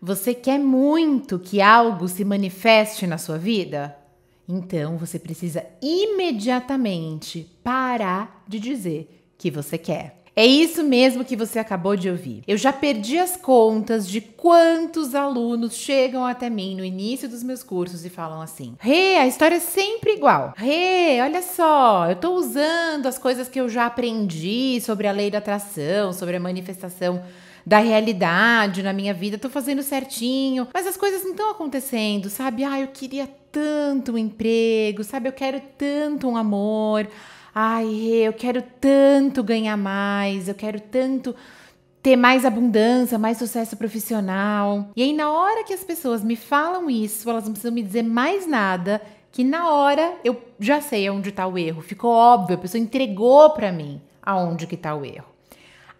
Você quer muito que algo se manifeste na sua vida? Então você precisa imediatamente parar de dizer que você quer. É isso mesmo que você acabou de ouvir. Eu já perdi as contas de quantos alunos chegam até mim no início dos meus cursos e falam assim: Rê, hey, a história é sempre igual. Rê, hey, olha só, eu tô usando as coisas que eu já aprendi sobre a lei da atração, sobre a manifestação da realidade na minha vida, tô fazendo certinho, mas as coisas não estão acontecendo, sabe? Ah, eu queria tanto um emprego, sabe? Eu quero tanto um amor. Ai, eu quero tanto ganhar mais, eu quero tanto ter mais abundância, mais sucesso profissional. E aí, na hora que as pessoas me falam isso, elas não precisam me dizer mais nada, que na hora eu já sei onde está o erro. Ficou óbvio, a pessoa entregou para mim aonde que está o erro.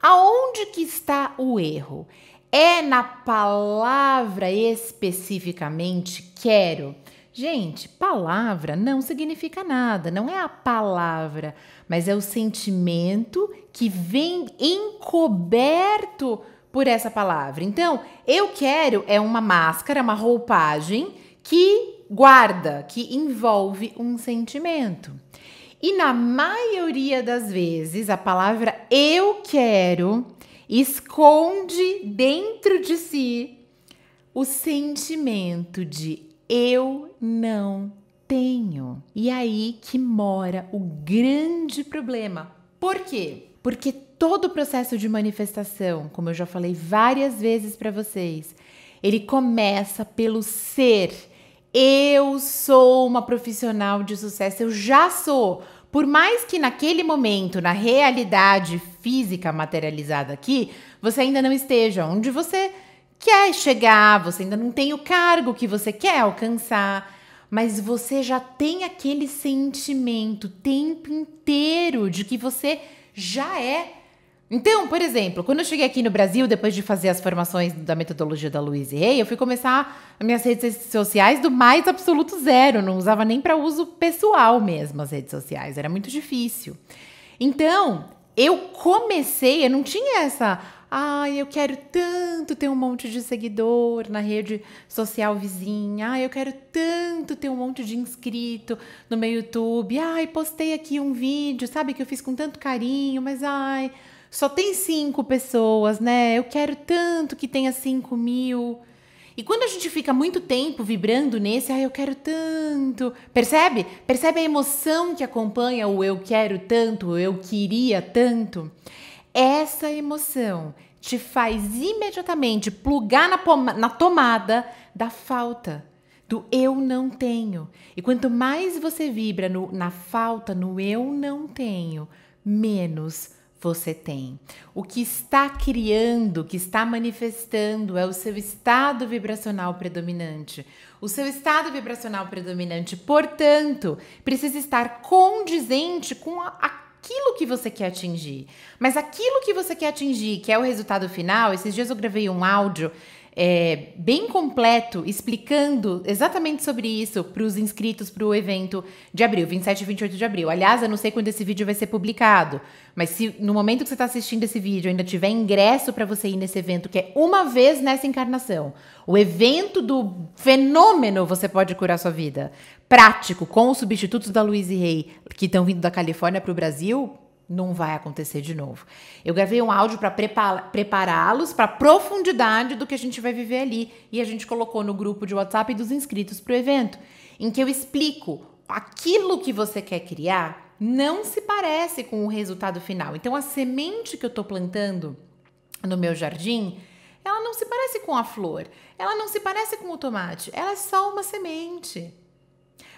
Aonde que está o erro? É na palavra especificamente quero. Gente, palavra não significa nada, não é a palavra, mas é o sentimento que vem encoberto por essa palavra. Então, eu quero é uma máscara, uma roupagem que guarda, que envolve um sentimento. E na maioria das vezes, a palavra eu quero esconde dentro de si o sentimento de eu não tenho. E aí que mora o grande problema. Por quê? Porque todo o processo de manifestação, como eu já falei várias vezes para vocês, ele começa pelo ser eu sou uma profissional de sucesso, eu já sou. Por mais que naquele momento, na realidade física materializada aqui, você ainda não esteja onde você quer chegar, você ainda não tem o cargo que você quer alcançar, mas você já tem aquele sentimento o tempo inteiro de que você já é então, por exemplo, quando eu cheguei aqui no Brasil, depois de fazer as formações da metodologia da Luiz Hay, eu fui começar minhas redes sociais do mais absoluto zero, não usava nem para uso pessoal mesmo as redes sociais, era muito difícil. Então, eu comecei, eu não tinha essa, ai, eu quero tanto ter um monte de seguidor na rede social vizinha, ai, eu quero tanto ter um monte de inscrito no meu YouTube, ai, postei aqui um vídeo, sabe, que eu fiz com tanto carinho, mas ai só tem cinco pessoas, né? Eu quero tanto que tenha cinco mil. E quando a gente fica muito tempo vibrando nesse, ah, eu quero tanto. Percebe? Percebe a emoção que acompanha o eu quero tanto, eu queria tanto? Essa emoção te faz imediatamente plugar na, na tomada da falta, do eu não tenho. E quanto mais você vibra no, na falta, no eu não tenho, menos você tem. O que está criando, que está manifestando é o seu estado vibracional predominante. O seu estado vibracional predominante, portanto, precisa estar condizente com aquilo que você quer atingir. Mas aquilo que você quer atingir, que é o resultado final, esses dias eu gravei um áudio é, bem completo explicando exatamente sobre isso para os inscritos para o evento de abril, 27 e 28 de abril. Aliás, eu não sei quando esse vídeo vai ser publicado, mas se no momento que você está assistindo esse vídeo ainda tiver ingresso para você ir nesse evento, que é uma vez nessa encarnação, o evento do fenômeno Você Pode Curar Sua Vida, prático, com os substitutos da e Rei, que estão vindo da Califórnia para o Brasil, não vai acontecer de novo. Eu gravei um áudio para prepará-los para a profundidade do que a gente vai viver ali e a gente colocou no grupo de WhatsApp dos inscritos para o evento, em que eu explico aquilo que você quer criar não se parece com o resultado final. Então a semente que eu estou plantando no meu jardim ela não se parece com a flor, ela não se parece com o tomate, ela é só uma semente.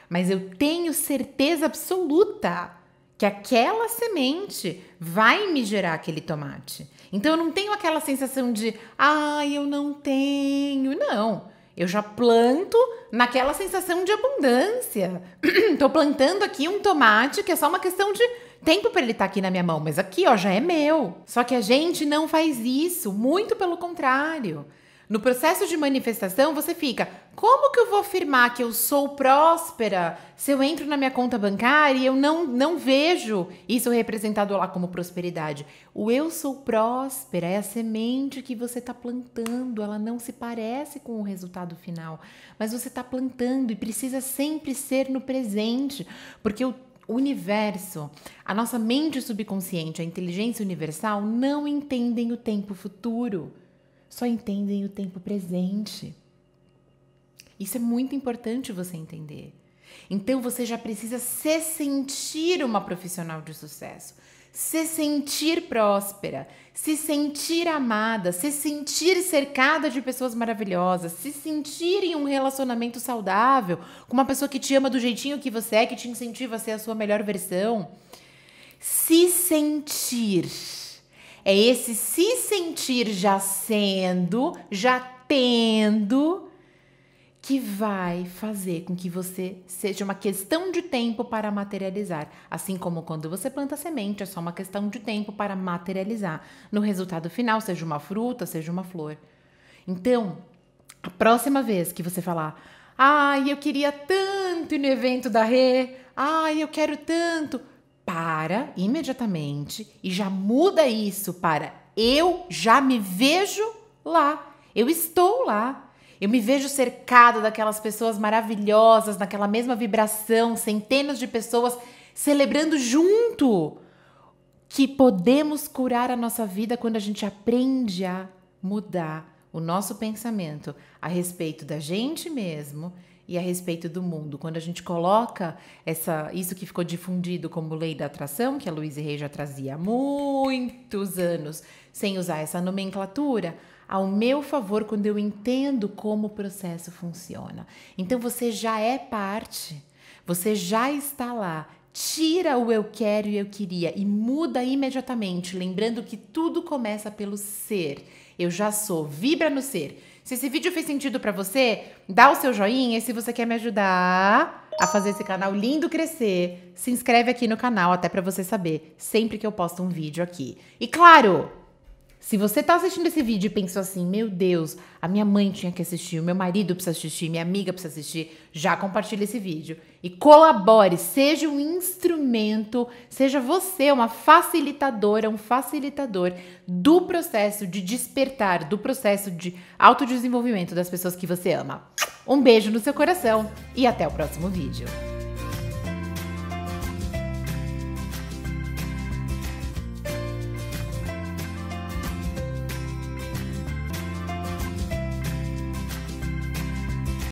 Mas eu tenho certeza absoluta que aquela semente vai me gerar aquele tomate. Então eu não tenho aquela sensação de, ai, ah, eu não tenho. Não. Eu já planto naquela sensação de abundância. Estou plantando aqui um tomate que é só uma questão de tempo para ele estar tá aqui na minha mão, mas aqui, ó, já é meu. Só que a gente não faz isso, muito pelo contrário. No processo de manifestação, você fica: como que eu vou afirmar que eu sou próspera se eu entro na minha conta bancária e eu não, não vejo isso representado lá como prosperidade? O eu sou próspera é a semente que você está plantando, ela não se parece com o resultado final, mas você está plantando e precisa sempre ser no presente, porque o o universo, a nossa mente subconsciente, a inteligência universal não entendem o tempo futuro só entendem o tempo presente. Isso é muito importante você entender. Então você já precisa se sentir uma profissional de sucesso, se sentir próspera, se sentir amada, se sentir cercada de pessoas maravilhosas, se sentir em um relacionamento saudável, com uma pessoa que te ama do jeitinho que você é, que te incentiva a ser a sua melhor versão. Se sentir. É esse se sentir já sendo, já tendo, que vai fazer com que você seja uma questão de tempo para materializar. Assim como quando você planta semente, é só uma questão de tempo para materializar. No resultado final, seja uma fruta, seja uma flor. Então, a próxima vez que você falar, ai, eu queria tanto ir no evento da Rê, ai, eu quero tanto para imediatamente e já muda isso para eu já me vejo lá, eu estou lá. Eu me vejo cercado daquelas pessoas maravilhosas, naquela mesma vibração, centenas de pessoas celebrando junto que podemos curar a nossa vida quando a gente aprende a mudar o nosso pensamento a respeito da gente mesmo e a respeito do mundo. Quando a gente coloca essa, isso que ficou difundido como lei da atração, que a Luiz Rei já trazia há muitos anos, sem usar essa nomenclatura, ao meu favor quando eu entendo como o processo funciona. Então você já é parte, você já está lá. Tira o eu quero e eu queria e muda imediatamente, lembrando que tudo começa pelo ser. Eu já sou, vibra no ser. Se esse vídeo fez sentido para você, dá o seu joinha e se você quer me ajudar a fazer esse canal lindo crescer, se inscreve aqui no canal até para você saber sempre que eu posto um vídeo aqui. E claro, se você tá assistindo esse vídeo e pensou assim, meu Deus, a minha mãe tinha que assistir, o meu marido precisa assistir, minha amiga precisa assistir, já compartilha esse vídeo. E colabore, seja um instrumento, seja você uma facilitadora, um facilitador do processo de despertar, do processo de autodesenvolvimento das pessoas que você ama. Um beijo no seu coração e até o próximo vídeo.